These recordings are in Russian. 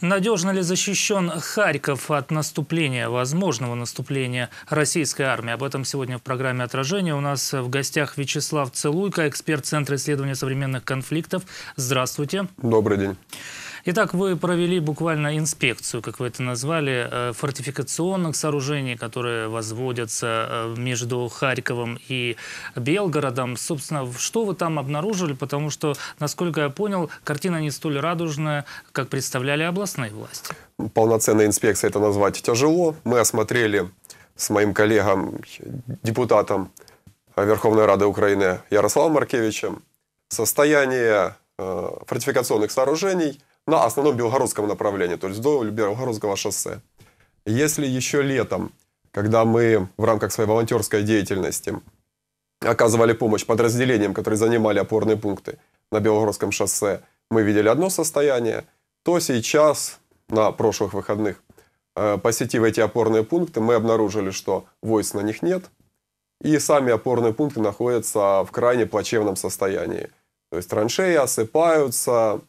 Надежно ли защищен Харьков от наступления, возможного наступления российской армии? Об этом сегодня в программе «Отражение». У нас в гостях Вячеслав Целуйко, эксперт Центра исследования современных конфликтов. Здравствуйте. Добрый день. Итак, вы провели буквально инспекцию, как вы это назвали, э, фортификационных сооружений, которые возводятся э, между Харьковом и Белгородом. Собственно, что вы там обнаружили? Потому что, насколько я понял, картина не столь радужная, как представляли областные власти. Полноценная инспекция это назвать тяжело. Мы осмотрели с моим коллегом, депутатом э, Верховной Рады Украины Ярославом Маркевичем состояние фортификационных сооружений – на основном Белгородском направлении, то есть до Белгородского шоссе. Если еще летом, когда мы в рамках своей волонтерской деятельности оказывали помощь подразделениям, которые занимали опорные пункты на Белгородском шоссе, мы видели одно состояние, то сейчас, на прошлых выходных, э, посетив эти опорные пункты, мы обнаружили, что войск на них нет, и сами опорные пункты находятся в крайне плачевном состоянии. То есть траншеи осыпаются,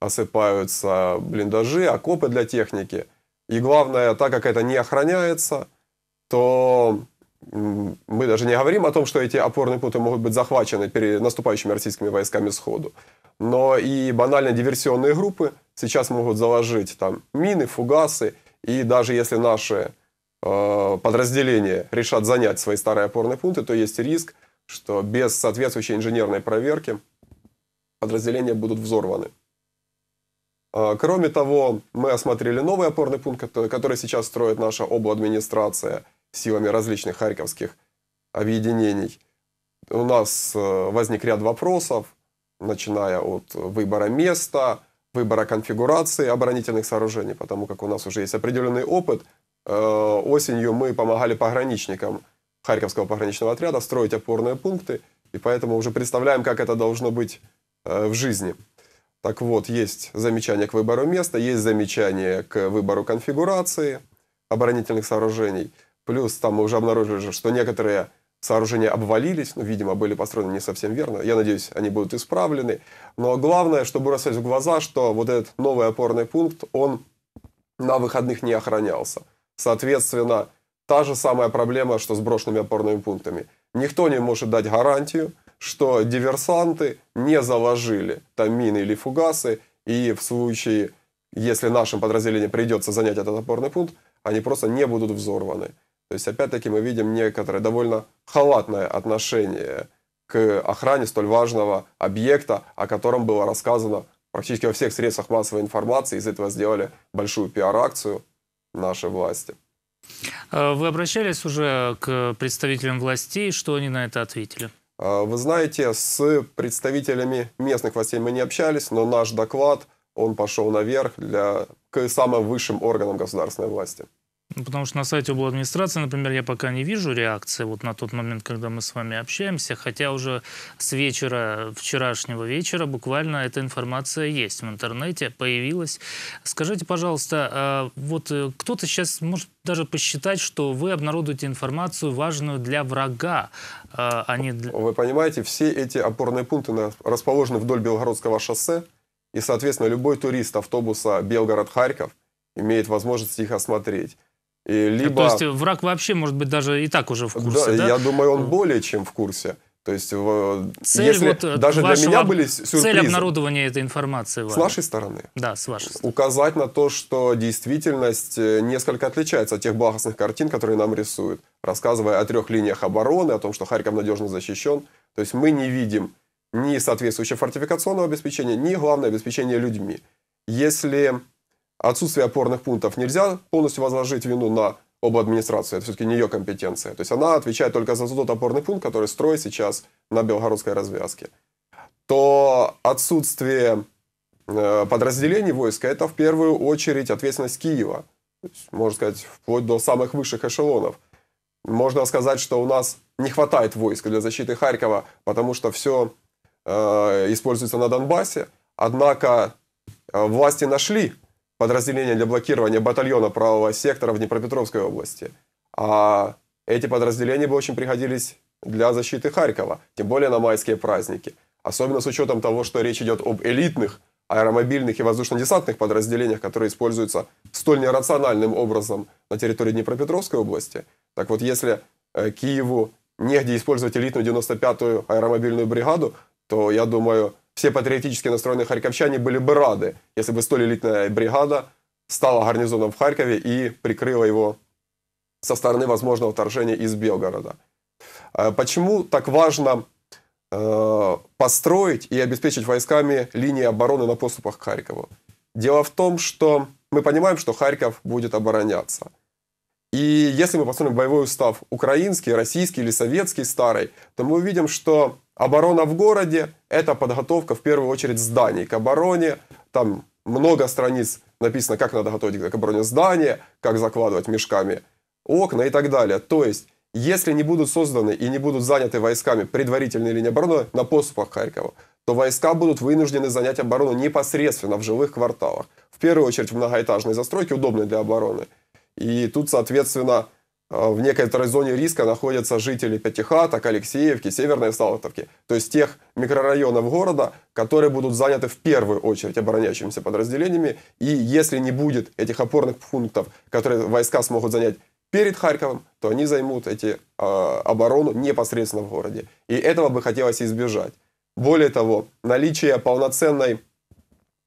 осыпаются блиндажи, окопы а для техники. И главное, так как это не охраняется, то мы даже не говорим о том, что эти опорные пункты могут быть захвачены перед наступающими российскими войсками сходу. Но и банально диверсионные группы сейчас могут заложить там мины, фугасы, и даже если наши э, подразделения решат занять свои старые опорные пункты, то есть риск, что без соответствующей инженерной проверки подразделения будут взорваны. А, кроме того, мы осмотрели новый опорный пункт, который сейчас строит наша обладминистрация силами различных харьковских объединений. У нас э, возник ряд вопросов, начиная от выбора места, выбора конфигурации оборонительных сооружений, потому как у нас уже есть определенный опыт. Э, осенью мы помогали пограничникам Харьковского пограничного отряда строить опорные пункты, и поэтому уже представляем, как это должно быть э, в жизни. Так вот, есть замечание к выбору места, есть замечание к выбору конфигурации оборонительных сооружений. Плюс там мы уже обнаружили, что некоторые сооружения обвалились, ну, видимо, были построены не совсем верно. Я надеюсь, они будут исправлены. Но главное, что бросать в глаза, что вот этот новый опорный пункт, он на выходных не охранялся. Соответственно, та же самая проблема, что с брошенными опорными пунктами. Никто не может дать гарантию, что диверсанты не заложили там мины или фугасы, и в случае, если нашим подразделениям придется занять этот опорный пункт, они просто не будут взорваны. То есть, опять-таки, мы видим некоторое довольно халатное отношение к охране столь важного объекта, о котором было рассказано практически во всех средствах массовой информации. Из этого сделали большую пиар-акцию нашей власти. Э, вы обращались уже к представителям властей, что они на это ответили? А, вы знаете, с представителями местных властей мы не общались, но наш доклад, он пошел наверх для, к самым высшим органам государственной власти. Ну, потому что на сайте обл. администрации, например, я пока не вижу реакции вот на тот момент, когда мы с вами общаемся, хотя уже с вечера, вчерашнего вечера буквально эта информация есть в интернете, появилась. Скажите, пожалуйста, а, вот э, кто-то сейчас может даже посчитать, что вы обнародуете информацию важную для врага, а, а не для... Вы понимаете, все эти опорные пункты расположены вдоль Белгородского шоссе, и, соответственно, любой турист автобуса Белгород-Харьков имеет возможность их осмотреть. И либо... То есть враг вообще, может быть, даже и так уже в курсе, да? да? Я думаю, он более чем в курсе. То есть, цель если вот э, даже для меня были сюрпризы. Цель обнародования этой информации. Вами. С вашей стороны? Да, с вашей стороны. Указать на то, что действительность э, несколько отличается от тех благостных картин, которые нам рисуют, рассказывая о трех линиях обороны, о том, что Харьков надежно защищен. То есть мы не видим ни соответствующего фортификационного обеспечения, ни, главное, обеспечения людьми. Если отсутствие опорных пунктов нельзя полностью возложить вину на об администрации, это все-таки не ее компетенция. То есть она отвечает только за тот опорный пункт, который строит сейчас на Белгородской развязке. То отсутствие э, подразделений войска – это в первую очередь ответственность Киева, есть, можно сказать, вплоть до самых высших эшелонов. Можно сказать, что у нас не хватает войск для защиты Харькова, потому что все э, используется на Донбассе. Однако э, власти нашли подразделения для блокирования батальона правого сектора в Днепропетровской области. А эти подразделения бы очень приходились для защиты Харькова, тем более на майские праздники. Особенно с учетом того, что речь идет об элитных аэромобильных и воздушно-десантных подразделениях, которые используются столь нерациональным образом на территории Днепропетровской области. Так вот, если э, Киеву негде использовать элитную 95-ю аэромобильную бригаду, то, я думаю, все патриотически настроенные харьковчане были бы рады, если бы столь элитная бригада стала гарнизоном в Харькове и прикрыла его со стороны возможного вторжения из Белгорода. Почему так важно построить и обеспечить войсками линии обороны на поступах к Харькову? Дело в том, что мы понимаем, что Харьков будет обороняться. И если мы посмотрим боевой устав украинский, российский или советский старый, то мы увидим, что Оборона в городе – это подготовка в первую очередь зданий к обороне. Там много страниц написано, как надо готовить к обороне здания, как закладывать мешками окна и так далее. То есть, если не будут созданы и не будут заняты войсками предварительные линии обороны на поступах Харькова, то войска будут вынуждены занять оборону непосредственно в жилых кварталах. В первую очередь в многоэтажной застройке, удобной для обороны. И тут, соответственно, Э, в некоторой зоне риска находятся жители Пятихаток, Алексеевки, Северной Салтовки, то есть тех микрорайонов города, которые будут заняты в первую очередь обороняющимися подразделениями. И если не будет этих опорных пунктов, которые войска смогут занять перед Харьковом, то они займут эти э, оборону непосредственно в городе. И этого бы хотелось избежать. Более того, наличие полноценной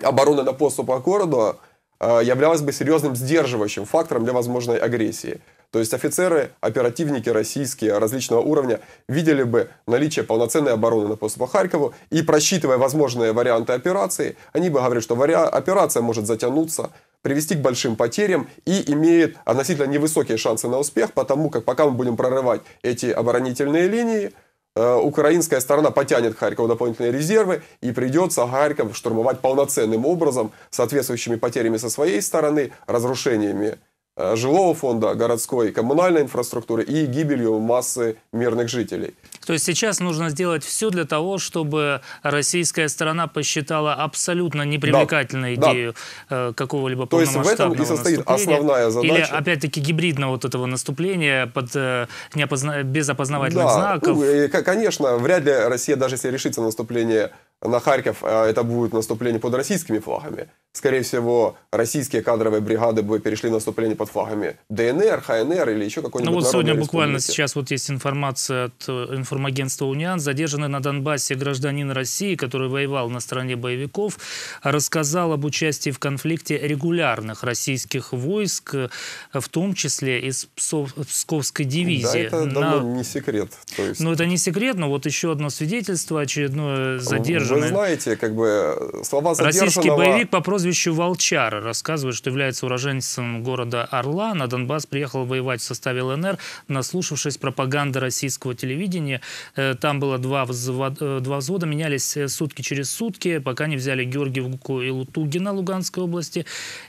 обороны на поступах к городу э, являлось бы серьезным сдерживающим фактором для возможной агрессии. То есть офицеры, оперативники российские различного уровня видели бы наличие полноценной обороны на посту Харькову и просчитывая возможные варианты операции, они бы говорили, что операция может затянуться, привести к большим потерям и имеет относительно невысокие шансы на успех, потому как пока мы будем прорывать эти оборонительные линии, э, украинская сторона потянет Харьков дополнительные резервы и придется Харьков штурмовать полноценным образом, соответствующими потерями со своей стороны, разрушениями Э, жилого фонда, городской коммунальной инфраструктуры и гибелью массы мирных жителей. То есть сейчас нужно сделать все для того, чтобы российская сторона посчитала абсолютно непривлекательной да, идею да. Э, какого-либо То есть в этом и состоит основная задача. Или опять-таки гибридного вот этого наступления под, э, неопозна... без опознавательных да, знаков. Ну, и, конечно, вряд ли Россия, даже если решится наступление на Харьков, это будет наступление под российскими флагами скорее всего, российские кадровые бригады бы перешли наступление под флагами ДНР, ХНР или еще какой-нибудь Ну вот сегодня республики. буквально сейчас вот есть информация от э, информагентства «Униан». Задержанный на Донбассе гражданин России, который воевал на стороне боевиков, рассказал об участии в конфликте регулярных российских войск, э, в том числе из Псковской дивизии. Да, это давно не секрет. То есть... Ну это не секрет, но вот еще одно свидетельство, очередное задержанное. Вы знаете, как бы э, слова задержанного... Российский боевик попросил прозвищу Волчара. Рассказывает, что является уроженцем города Орла. На Донбасс приехал воевать в составе ЛНР, наслушавшись пропаганды российского телевидения. Э, там было два, взвод, э, два взвода, менялись э, сутки через сутки, пока не взяли Георгиевку и Лутугина Луганской области.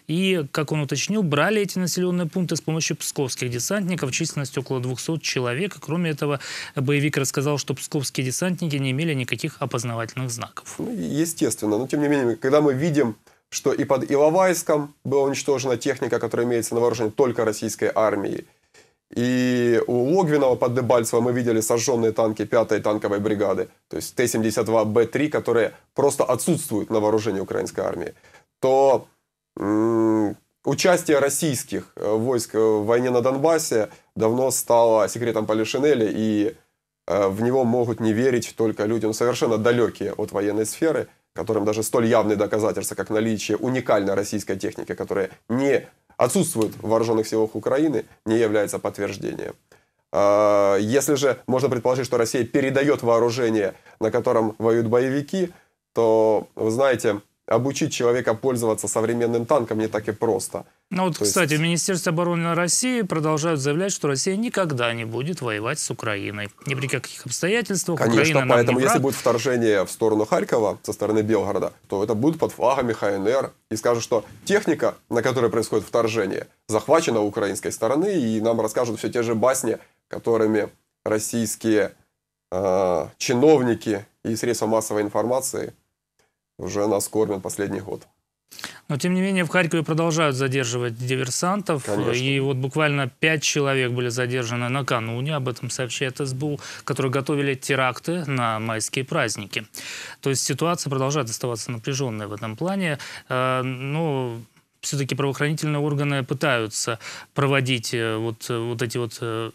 И, как он уточнил, брали эти населенные пункты с помощью псковских десантников, численность около 200 человек. Кроме этого, боевик рассказал, что псковские десантники не имели никаких опознавательных знаков. Ну, естественно, но тем не менее, когда мы видим что и под Иловайском была уничтожена техника, которая имеется на вооружении только российской армии. И у Логвинова под Дебальцево мы видели сожженные танки 5-й танковой бригады, то есть Т-72Б3, которые просто отсутствуют на вооружении украинской армии. То м- участие российских э, войск э, в войне на Донбассе давно стало секретом Полишинеля, и э, в него могут не верить только людям совершенно далекие от военной сферы – которым даже столь явные доказательства, как наличие уникальной российской техники, которая не отсутствует в вооруженных силах Украины, не является подтверждением. А, если же можно предположить, что Россия передает вооружение, на котором воюют боевики, то, вы знаете, обучить человека пользоваться современным танком не так и просто – ну вот, То кстати, есть... Министерство обороны России продолжают заявлять, что Россия никогда не будет воевать с Украиной. Ни при каких обстоятельствах. Конечно, Украина поэтому не если будет вторжение в сторону Харькова со стороны Белгорода, то это будет под флагами ХНР. И скажут, что техника, на которой происходит вторжение, захвачена украинской стороны, и нам расскажут все те же басни, которыми российские э, чиновники и средства массовой информации уже нас кормят последний год. Но, тем не менее, в Харькове продолжают задерживать диверсантов. Конечно. И вот буквально пять человек были задержаны накануне, об этом сообщает СБУ, которые готовили теракты на майские праздники. То есть ситуация продолжает оставаться напряженной в этом плане. Э, но все-таки правоохранительные органы пытаются проводить э, вот, э, вот эти вот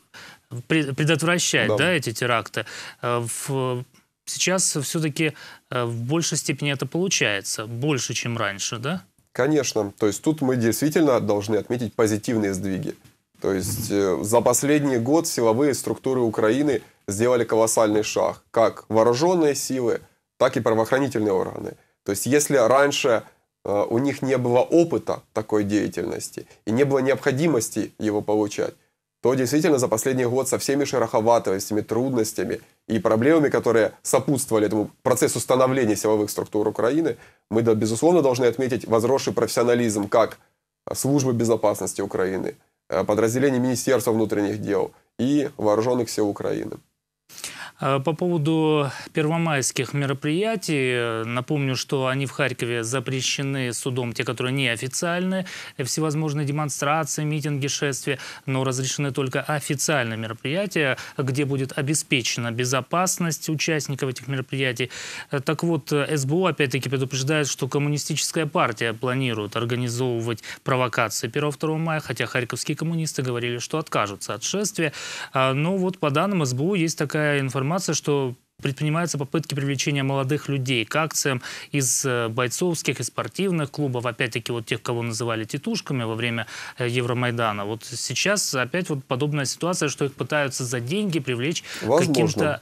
предотвращать да. Да, эти теракты. В Сейчас все-таки э, в большей степени это получается, больше, чем раньше, да? Конечно. То есть тут мы действительно должны отметить позитивные сдвиги. То есть э, за последний год силовые структуры Украины сделали колоссальный шаг. Как вооруженные силы, так и правоохранительные органы. То есть если раньше э, у них не было опыта такой деятельности и не было необходимости его получать, то действительно за последний год со всеми шероховатостями, трудностями и проблемами, которые сопутствовали этому процессу становления силовых структур Украины, мы, безусловно, должны отметить возросший профессионализм как службы безопасности Украины, э, подразделений Министерства внутренних дел и вооруженных сил Украины. Э, по поводу первомайских мероприятий, э, напомню, что они в Харькове запрещены судом, те, которые неофициальны, э, всевозможные демонстрации, митинги, шествия, но разрешены только официальные мероприятия, где будет обеспечена безопасность участников этих мероприятий. Так вот, СБУ опять-таки предупреждает, что коммунистическая партия планирует организовывать провокации 1-2 мая, хотя харьковские коммунисты говорили, что откажутся от шествия. Но вот по данным СБУ есть такая информация, информация, что предпринимаются попытки привлечения молодых людей к акциям из э, бойцовских и спортивных клубов, опять-таки вот тех, кого называли титушками во время э, Евромайдана. Вот сейчас опять вот подобная ситуация, что их пытаются за деньги привлечь каким-то...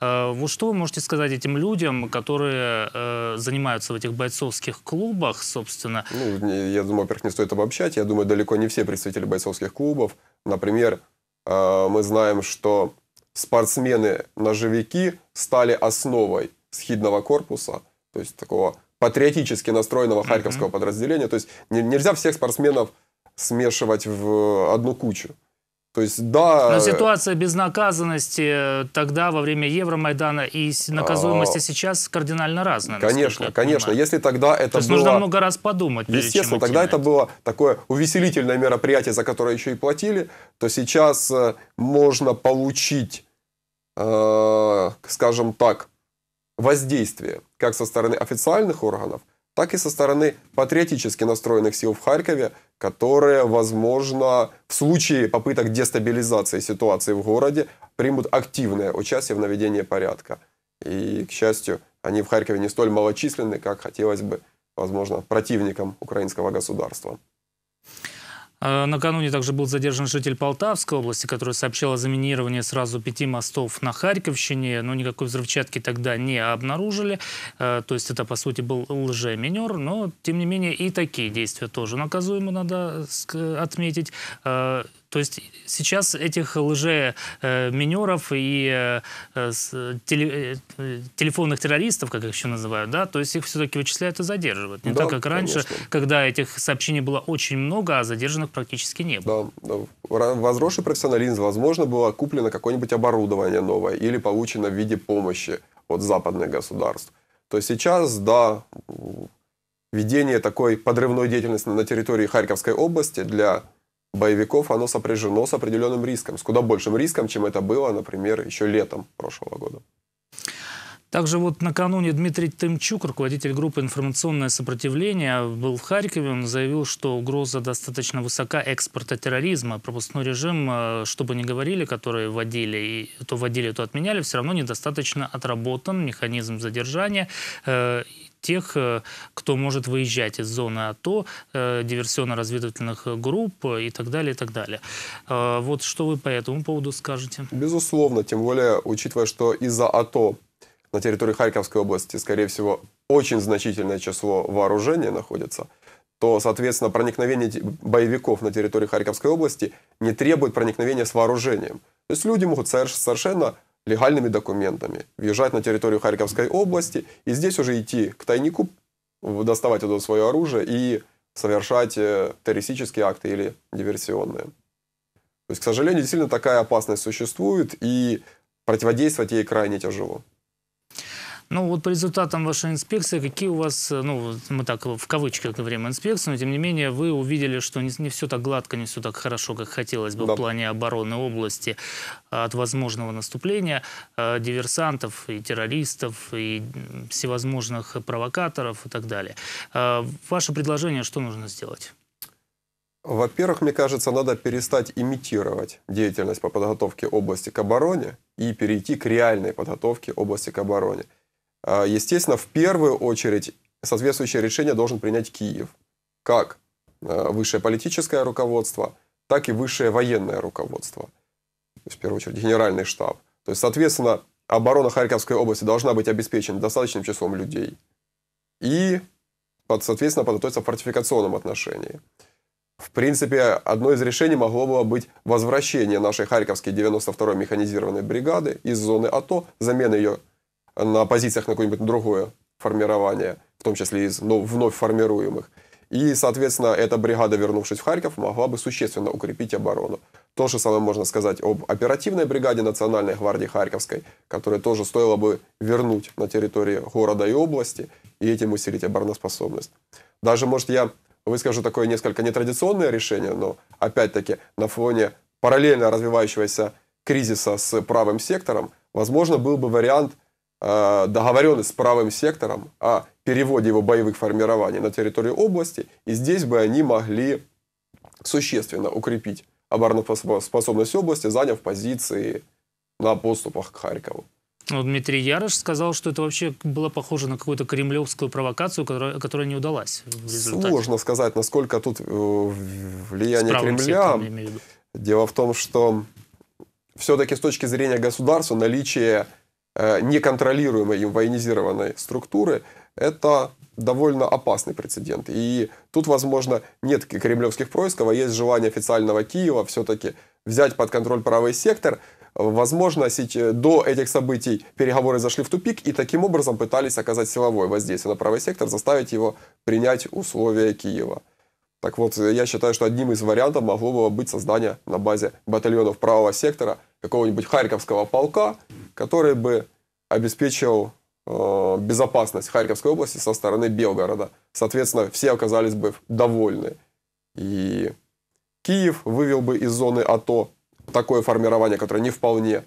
Э, вот что вы можете сказать этим людям, которые э, занимаются в этих бойцовских клубах, собственно? Ну, я думаю, во-первых, не стоит обобщать. Я думаю, далеко не все представители бойцовских клубов. Например, э, мы знаем, что спортсмены-ножевики стали основой схидного корпуса, то есть такого патриотически настроенного харьковского mm-hmm. подразделения. То есть не, нельзя всех спортсменов смешивать в одну кучу. То есть, да... Но ситуация безнаказанности э, тогда, во время Евромайдана, и а, наказуемости а... сейчас кардинально разная. Конечно, конечно. Если тогда это То есть было... нужно много раз подумать. Естественно, тогда это было такое увеселительное мероприятие, за которое еще и платили, то сейчас э, можно получить Э, скажем так, воздействие как со стороны официальных органов, так и со стороны патриотически настроенных сил в Харькове, которые, возможно, в случае попыток дестабилизации ситуации в городе примут активное участие в наведении порядка. И, к счастью, они в Харькове не столь малочисленны, как хотелось бы, возможно, противникам украинского государства. А, накануне также был задержан житель Полтавской области, который сообщил о заминировании сразу пяти мостов на Харьковщине, но никакой взрывчатки тогда не обнаружили. А, то есть это, по сути, был лже но, тем не менее, и такие действия тоже наказуемы, надо отметить. А, то есть сейчас этих лже-минеров и э, э, телефонных террористов, как их еще называют, да, то есть их все-таки вычисляют и задерживают. Не да, так, как раньше, конечно. когда этих сообщений было очень много, а задержанных практически не было. Да, да. Возросший профессионализм, возможно, было куплено какое-нибудь оборудование новое или получено в виде помощи от западных государств. То есть сейчас, да, ведение такой подрывной деятельности на территории Харьковской области для боевиков, оно сопряжено с определенным риском, с куда большим риском, чем это было, например, еще летом прошлого года. Также вот накануне Дмитрий Тымчук, руководитель группы «Информационное сопротивление», был в Харькове. Он заявил, что угроза достаточно высока экспорта терроризма. Пропускной режим, э, чтобы не говорили, которые вводили, и то вводили, то отменяли, все равно недостаточно отработан механизм задержания э, тех, э, кто может выезжать из зоны АТО, э, диверсионно-разведывательных групп и так далее, и так далее. Э, вот что вы по этому поводу скажете? Безусловно, тем более, учитывая, что из-за АТО на территории Харьковской области, скорее всего, очень значительное число вооружения находится, то, соответственно, проникновение боевиков на территории Харьковской области не требует проникновения с вооружением. То есть люди могут совершенно легальными документами, въезжать на территорию Харьковской области и здесь уже идти к тайнику, доставать оттуда свое оружие и совершать э, террористические акты или диверсионные. То есть, к сожалению, действительно такая опасность существует, и противодействовать ей крайне тяжело. Ну вот по результатам вашей инспекции, какие у вас, э, ну мы так в кавычках говорим инспекцию, но тем не менее вы увидели, что не, не все так гладко, не все так хорошо, как хотелось бы да. в плане обороны области а, от возможного наступления э, диверсантов и террористов и всевозможных провокаторов и так далее. Э, ваше предложение, что нужно сделать? Во-первых, мне кажется, надо перестать имитировать деятельность по подготовке области к обороне и перейти к реальной подготовке области к обороне. А, естественно, в первую очередь соответствующее решение должен принять Киев. Как а, высшее политическое руководство, так и высшее военное руководство. То есть, в первую очередь, генеральный штаб. То есть, соответственно, оборона Харьковской области должна быть обеспечена достаточным числом людей. И, под, соответственно, подготовиться в фортификационном отношении. В принципе, одно из решений могло бы быть возвращение нашей Харьковской 92-й механизированной бригады из зоны АТО, замена ее на позициях на какое-нибудь другое формирование, в том числе из ну, вновь формируемых. И, соответственно, эта бригада, вернувшись в Харьков, могла бы существенно укрепить оборону. То же самое можно сказать об оперативной бригаде Национальной гвардии Харьковской, которая тоже стоило бы вернуть на территории города и области и этим усилить обороноспособность. Даже, может, я выскажу такое несколько нетрадиционное решение, но, опять-таки, на фоне параллельно развивающегося кризиса с правым сектором, возможно, был бы вариант – Э, договоренность с правым сектором о переводе его боевых формирований на территорию области, и здесь бы они могли существенно укрепить обороноспособность области, заняв позиции на поступах к Харькову. Ну, Дмитрий Ярош сказал, что это вообще было похоже на какую-то кремлевскую провокацию, которая, которая не удалась. Сложно сказать, насколько тут э, влияние Кремля. Дело в том, что все-таки с точки зрения государства наличие Э, неконтролируемой военизированной структуры, это довольно опасный прецедент. И тут, возможно, нет кремлевских происков, а есть желание официального Киева все-таки взять под контроль правый сектор. Возможно, до этих событий переговоры зашли в тупик и таким образом пытались оказать силовое воздействие на правый сектор, заставить его принять условия Киева. Так вот, я считаю, что одним из вариантов могло бы быть создание на базе батальонов правого сектора – какого-нибудь Харьковского полка, который бы обеспечил э, безопасность Харьковской области со стороны Белгорода. Соответственно, все оказались бы довольны. И Киев вывел бы из зоны АТО такое формирование, которое не вполне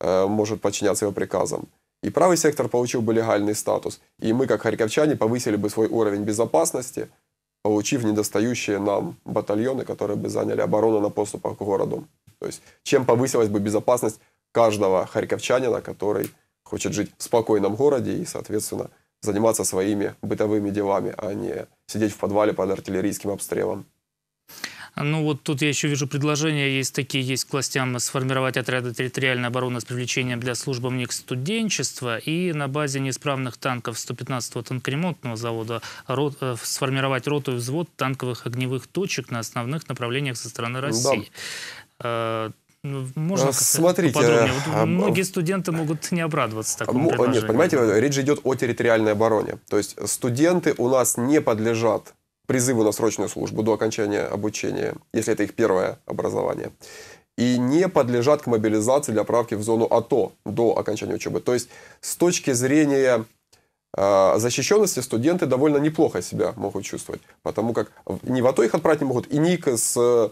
э, может подчиняться его приказам. И правый сектор получил бы легальный статус. И мы, как харьковчане, повысили бы свой уровень безопасности, получив недостающие нам батальоны, которые бы заняли оборону на поступах к городу. То есть чем повысилась бы безопасность каждого харьковчанина, который хочет жить в спокойном городе и, соответственно, заниматься своими бытовыми делами, а не сидеть в подвале под артиллерийским обстрелом. Ну вот тут я еще вижу предложения, есть такие, есть к властям сформировать отряды территориальной обороны с привлечением для службы МНИК студенчества и на базе неисправных танков 115-го танкоремонтного завода рот, э, сформировать роту и взвод танковых огневых точек на основных направлениях со стороны России. Да. Э, ну, можно ну, Смотрите, Вот а, многие а, студенты могут не обрадоваться а, такому э, предложению. Нет, понимаете, э, речь идет о территориальной обороне. То есть студенты у нас не подлежат призыву на срочную службу до окончания обучения, если это их первое образование, и не подлежат к мобилизации для правки в зону АТО до окончания учебы. То есть с точки зрения защищенности студенты довольно неплохо себя могут чувствовать, потому как не в АТО их отправить не могут, и ник с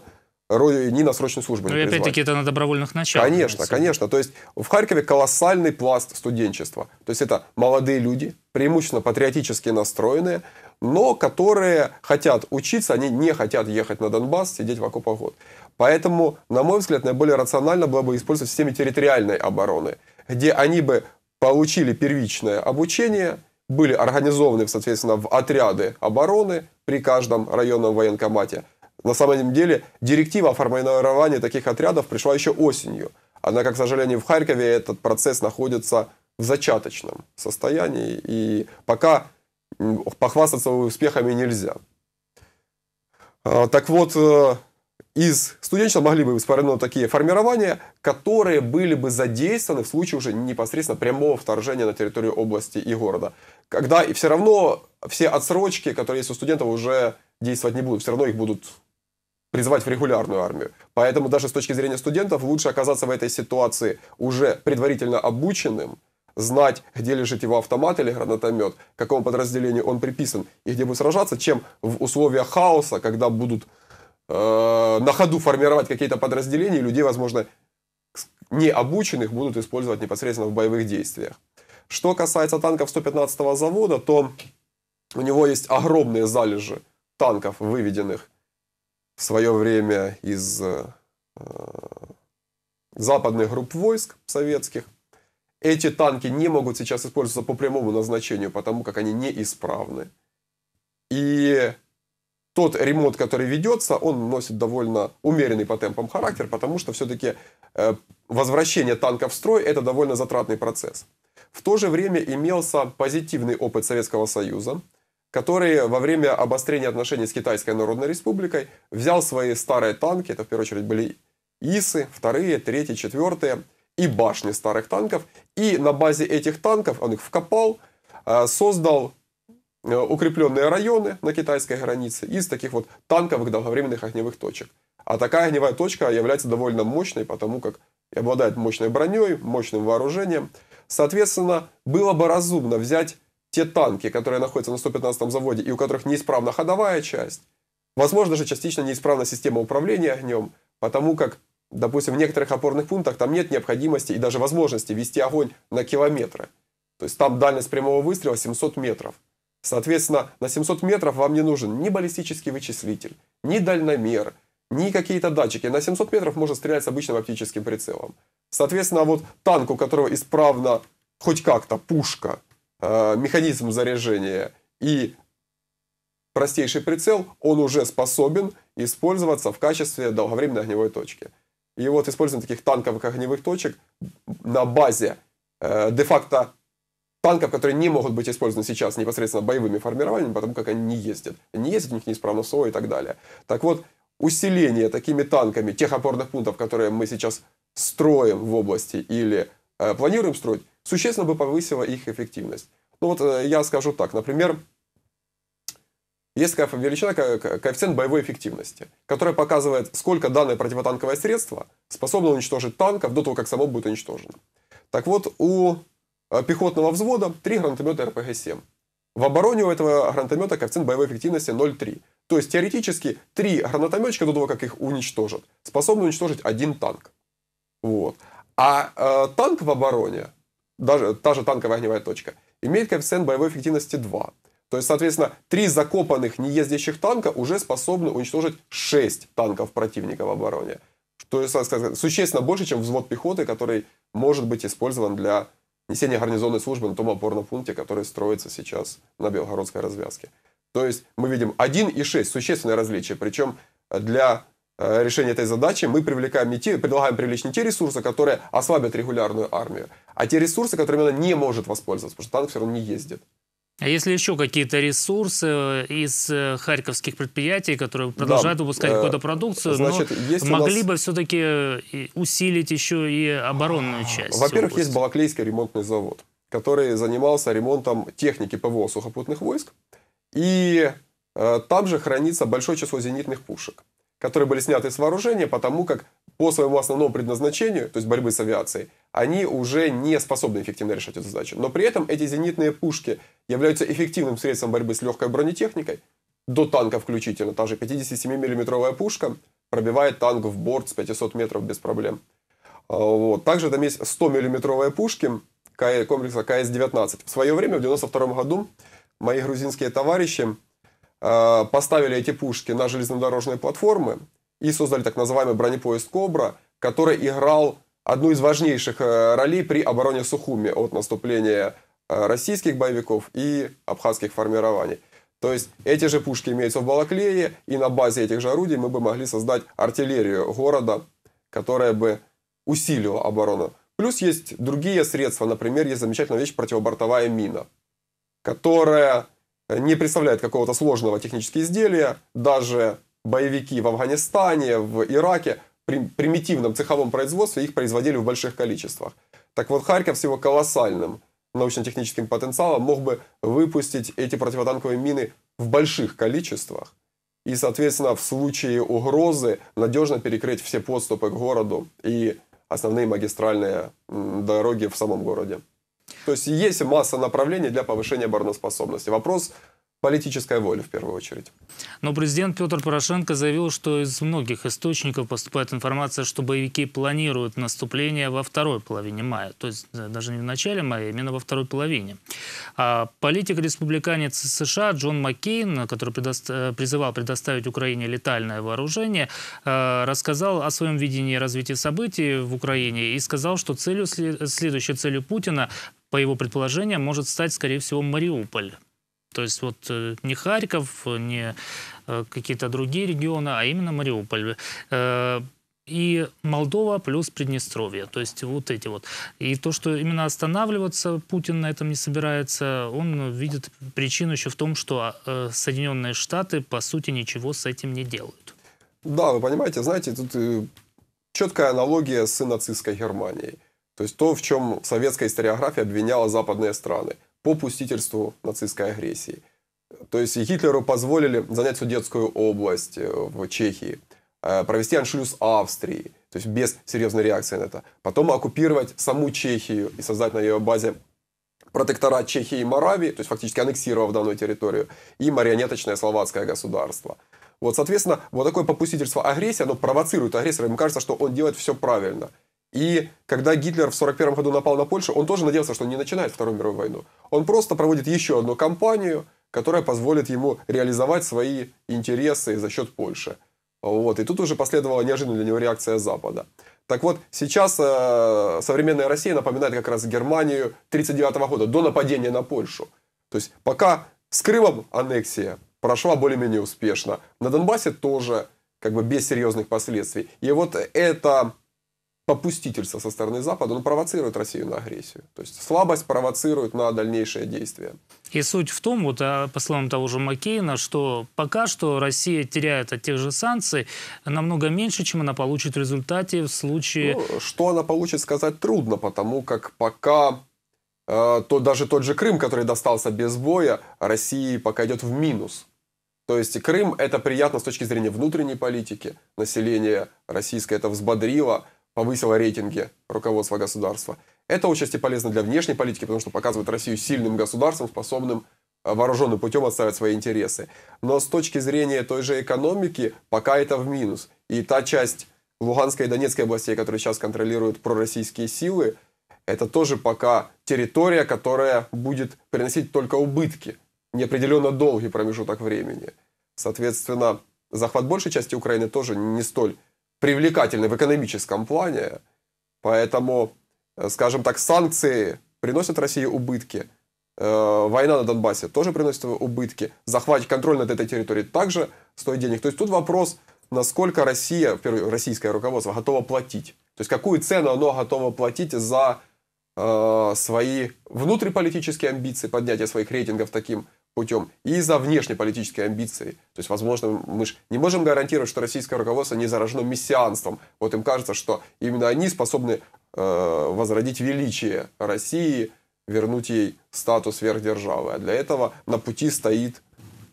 ни на срочную службу ну, Но не опять-таки это на добровольных началах. Конечно, кажется. конечно. То есть в Харькове колоссальный пласт студенчества. То есть это молодые люди, преимущественно патриотически настроенные, но которые хотят учиться, они не хотят ехать на Донбасс, сидеть в окопах год. Поэтому, на мой взгляд, наиболее рационально было бы использовать системе территориальной обороны, где они бы получили первичное обучение, были организованы, соответственно, в отряды обороны при каждом районном военкомате – на самом деле директива о формировании таких отрядов пришла еще осенью. Однако, к сожалению, в Харькове этот процесс находится в зачаточном состоянии, и пока похвастаться успехами нельзя. А, так вот, э, из студенчества могли бы сформированы такие формирования, которые были бы задействованы в случае уже непосредственно прямого вторжения на территорию области и города. Когда и все равно все отсрочки, которые есть у студентов, уже действовать не будут, все равно их будут призывать в регулярную армию. Поэтому даже с точки зрения студентов лучше оказаться в этой ситуации уже предварительно обученным, знать, где лежит его автомат или гранатомет, к какому подразделению он приписан и где будет сражаться, чем в условиях хаоса, когда будут э, на ходу формировать какие-то подразделения, и людей, возможно, не обученных будут использовать непосредственно в боевых действиях. Что касается танков 115-го завода, то у него есть огромные залежи танков, выведенных в свое время из э, э, западных групп войск советских. Эти танки не могут сейчас использоваться по прямому назначению, потому как они неисправны. И тот ремонт, который ведется, он носит довольно умеренный по темпам характер, потому что все-таки э, возвращение танка в строй – это довольно затратный процесс. В то же время имелся позитивный опыт Советского Союза – который во время обострения отношений с Китайской Народной Республикой взял свои старые танки, это в первую очередь были ИСы, вторые, третьи, четвертые, и башни старых танков, и на базе этих танков, он их вкопал, э, создал э, укрепленные районы на китайской границе из таких вот танковых долговременных огневых точек. А такая огневая точка является довольно мощной, потому как обладает мощной броней, мощным вооружением. Соответственно, было бы разумно взять те танки, которые находятся на 115-м заводе и у которых неисправна ходовая часть, возможно же частично неисправна система управления огнем, потому как, допустим, в некоторых опорных пунктах там нет необходимости и даже возможности вести огонь на километры. То есть там дальность прямого выстрела 700 метров. Соответственно, на 700 метров вам не нужен ни баллистический вычислитель, ни дальномер, ни какие-то датчики. На 700 метров можно стрелять с обычным оптическим прицелом. Соответственно, вот танк, у которого исправна хоть как-то пушка, Э, механизм заряжения и простейший прицел, он уже способен использоваться в качестве долговременной огневой точки. И вот использование таких танковых огневых точек на базе э, де-факто танков, которые не могут быть использованы сейчас непосредственно боевыми формированиями, потому как они не ездят. Не ездят, у них неисправно СО и так далее. Так вот, усиление такими танками тех опорных пунктов, которые мы сейчас строим в области или э, планируем строить, существенно бы повысило их эффективность. Ну вот э, я скажу так, например, есть такая величина, как коэффициент боевой эффективности, которая показывает, сколько данное противотанковое средство способно уничтожить танков до того, как само будет уничтожено. Так вот, у э, пехотного взвода 3 гранатомета РПГ-7. В обороне у этого гранатомета коэффициент боевой эффективности 0,3. То есть, теоретически, 3 гранатометчика до того, как их уничтожат, способны уничтожить один танк. Вот. А э, танк в обороне, даже та же танковая огневая точка, имеет коэффициент боевой эффективности 2. То есть, соответственно, три закопанных неездящих танка уже способны уничтожить 6 танков противника в обороне. Что есть, существенно больше, чем взвод пехоты, который может быть использован для несения гарнизонной службы на том опорном пункте, который строится сейчас на Белгородской развязке. То есть мы видим 1 и 6, существенное различие. Причем для Э, решения этой задачи, мы привлекаем не те, предлагаем привлечь не те ресурсы, которые ослабят регулярную армию, а те ресурсы, которыми она не может воспользоваться, потому что танк все равно не ездит. А если еще какие-то ресурсы э, из э, харьковских предприятий, которые продолжают да, выпускать э, какую-то продукцию, ну, значит, но могли нас... бы все-таки усилить еще и оборонную а, часть? Во-первых, есть Балаклейский ремонтный завод, который занимался ремонтом техники ПВО сухопутных войск. И э, там же хранится большое число зенитных пушек которые были сняты с вооружения, потому как по своему основному предназначению, то есть борьбы с авиацией, они уже не способны эффективно решать эту задачу. Но при этом эти зенитные пушки являются эффективным средством борьбы с легкой бронетехникой, до танка включительно, та же 57 миллиметровая пушка пробивает танк в борт с 500 метров без проблем. А, вот. Также там есть 100 миллиметровые пушки э комплекса КС-19. В свое время, в 92 году, мои грузинские товарищи Э, поставили эти пушки на железнодорожные платформы и создали так называемый бронепоезд «Кобра», который играл одну из важнейших э, ролей при обороне Сухуми от наступления э, российских боевиков и абхазских формирований. То есть эти же пушки имеются в Балаклее, и на базе этих же орудий мы бы могли создать артиллерию города, которая бы усилила оборону. Плюс есть другие средства, например, есть замечательная вещь противобортовая мина, которая не представляет какого-то сложного технического изделия. Даже боевики в Афганистане, в Ираке при примитивном цеховом производстве их производили в больших количествах. Так вот, Харьков с его колоссальным научно-техническим потенциалом мог бы выпустить эти противотанковые мины в больших количествах и, соответственно, в случае угрозы надежно перекрыть все подступы к городу и основные магистральные дороги в самом городе. То есть есть масса направлений для повышения обороноспособности. Вопрос политическая воля в первую очередь. Но президент Петр Порошенко заявил, что из многих источников поступает информация, что боевики планируют наступление во второй половине мая. То есть э, даже не в начале мая, а именно во второй половине. А политик-республиканец США Джон Маккейн, который предоста э, призывал предоставить Украине летальное вооружение, э, рассказал о своем видении развития событий в Украине и сказал, что целью, следующей целью Путина по его предположениям, может стать, скорее всего, Мариуполь. То есть вот э, не Харьков, не э, какие-то другие регионы, а именно Мариуполь э, и Молдова плюс Приднестровье. То есть вот эти вот. И то, что именно останавливаться Путин на этом не собирается, он видит причину еще в том, что а, Соединенные Штаты, по сути, ничего с этим не делают. Да, вы понимаете, знаете, тут четкая аналогия с нацистской Германией. То есть то, в чем советская историография обвиняла западные страны попустительству нацистской агрессии. То есть Гитлеру позволили занять Судетскую область э, в Чехии, э, провести аншлюз Австрии, то есть без серьезной реакции на это. Потом оккупировать саму Чехию и создать на ее базе протекторат Чехии и Моравии, то есть фактически аннексировав данную территорию, и марионеточное словацкое государство. Вот, соответственно, вот такое попустительство агрессии, оно провоцирует агрессора, ему кажется, что он делает все правильно – и когда Гитлер в 1941 году напал на Польшу, он тоже надеялся, что не начинает Вторую мировую войну. Он просто проводит еще одну кампанию, которая позволит ему реализовать свои интересы за счет Польши. Вот. И тут уже последовала неожиданная для него реакция Запада. Так вот, сейчас э, современная Россия напоминает как раз Германию 1939 года, до нападения на Польшу. То есть пока с Крымом аннексия прошла более-менее успешно, на Донбассе тоже как бы без серьезных последствий. И вот это попустительство со стороны Запада, оно провоцирует Россию на агрессию. То есть слабость провоцирует на дальнейшее действие. И суть в том, вот а, по словам того же Маккейна, что пока что Россия теряет от тех же санкций намного меньше, чем она получит в результате в случае... Ну, что она получит, сказать трудно, потому как пока э, то, даже тот же Крым, который достался без боя, России пока идет в минус. То есть Крым это приятно с точки зрения внутренней политики, население российское это взбодрило, повысило рейтинги руководства государства. Это отчасти полезно для внешней политики, потому что показывает Россию сильным государством, способным э, вооруженным путем отстаивать свои интересы. Но с точки зрения той же экономики, пока это в минус. И та часть Луганской и Донецкой областей, которые сейчас контролируют пророссийские силы, это тоже пока территория, которая будет приносить только убытки, неопределенно долгий промежуток времени. Соответственно, захват большей части Украины тоже не столь привлекательны в экономическом плане. Поэтому, э, скажем так, санкции приносят России убытки. Э, война на Донбассе тоже приносит убытки. Захват контроль над этой территорией также стоит денег. То есть тут вопрос, насколько Россия, российское руководство готово платить. То есть какую цену оно готово платить за э, свои внутриполитические амбиции, поднятие своих рейтингов таким путем и из-за внешней политической амбиции. То есть, возможно, мы же не можем гарантировать, что российское руководство не заражено мессианством. Вот им кажется, что именно они способны э, возродить величие России, вернуть ей статус сверхдержавы. А для этого на пути стоит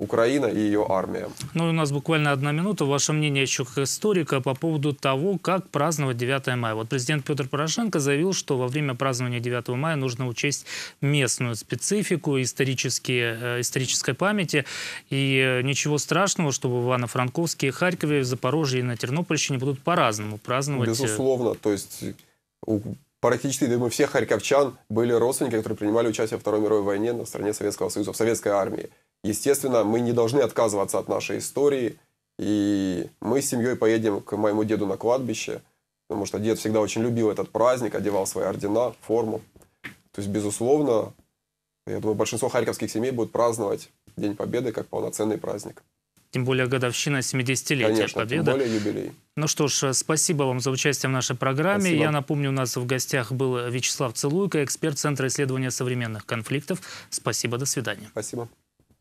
Украина и ее армия. Ну, у нас буквально одна минута. Ваше мнение еще как историка по поводу того, как праздновать 9 мая. Вот президент Петр Порошенко заявил, что во время празднования 9 мая нужно учесть местную специфику, исторические, э, исторической памяти. И э, ничего страшного, чтобы в Ивано-Франковске, Харькове, Запорожье и на Тернопольщине будут по-разному праздновать. Э, Безусловно. То есть практически, думаю, все харьковчан были родственники, которые принимали участие в Второй мировой войне на стороне Советского Союза, в Советской армии. Естественно, мы не должны отказываться от нашей истории. И мы с семьей поедем к моему деду на кладбище, потому что дед всегда очень любил этот праздник, одевал свои ордена, форму. То есть, безусловно, я думаю, большинство харьковских семей будут праздновать День Победы как полноценный праздник. Тем более годовщина 70-летия Конечно, Победы. тем более юбилей. Ну что ж, спасибо вам за участие в нашей программе. Спасибо. Я напомню, у нас в гостях был Вячеслав Целуйко, эксперт Центра исследования современных конфликтов. Спасибо, до свидания. Спасибо.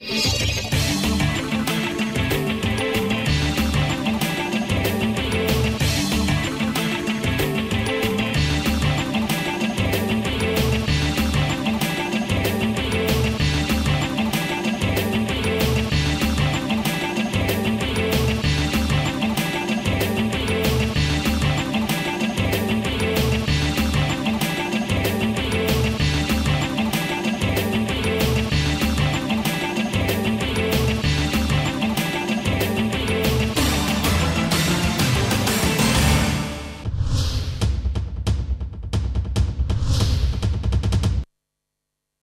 Thank you.